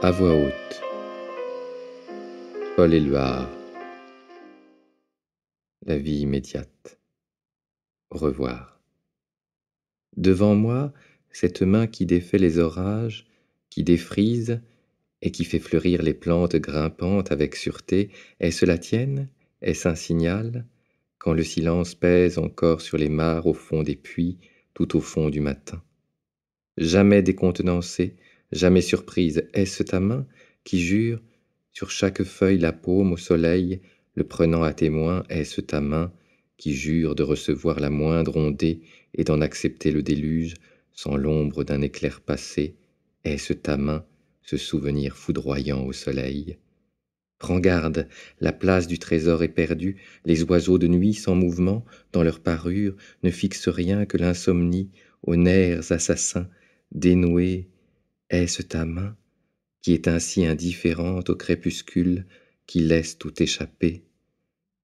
à voix haute. Paul Éluard. La vie immédiate. Au revoir. Devant moi, cette main qui défait les orages, qui défrise et qui fait fleurir les plantes grimpantes avec sûreté, est-ce la tienne Est-ce un signal Quand le silence pèse encore sur les mares au fond des puits, tout au fond du matin. Jamais décontenancé, Jamais surprise, est-ce ta main qui jure sur chaque feuille la paume au soleil, le prenant à témoin, est-ce ta main qui jure de recevoir la moindre ondée et d'en accepter le déluge sans l'ombre d'un éclair passé, est-ce ta main, ce souvenir foudroyant au soleil Prends garde, la place du trésor est perdue, les oiseaux de nuit sans mouvement, dans leur parure, ne fixent rien que l'insomnie aux nerfs assassins, dénoués est-ce ta main qui est ainsi indifférente au crépuscule qui laisse tout échapper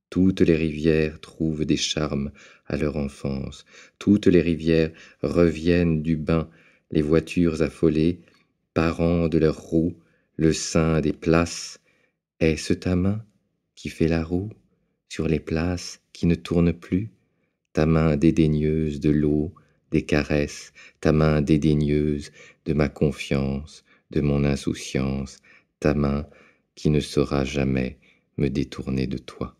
toutes les rivières trouvent des charmes à leur enfance, toutes les rivières reviennent du bain, les voitures affolées, parents de leurs roues, le sein des places. Est-ce ta main qui fait la roue sur les places qui ne tournent plus, ta main dédaigneuse de l'eau, des caresses, ta main dédaigneuse de ma confiance, de mon insouciance, ta main qui ne saura jamais me détourner de toi.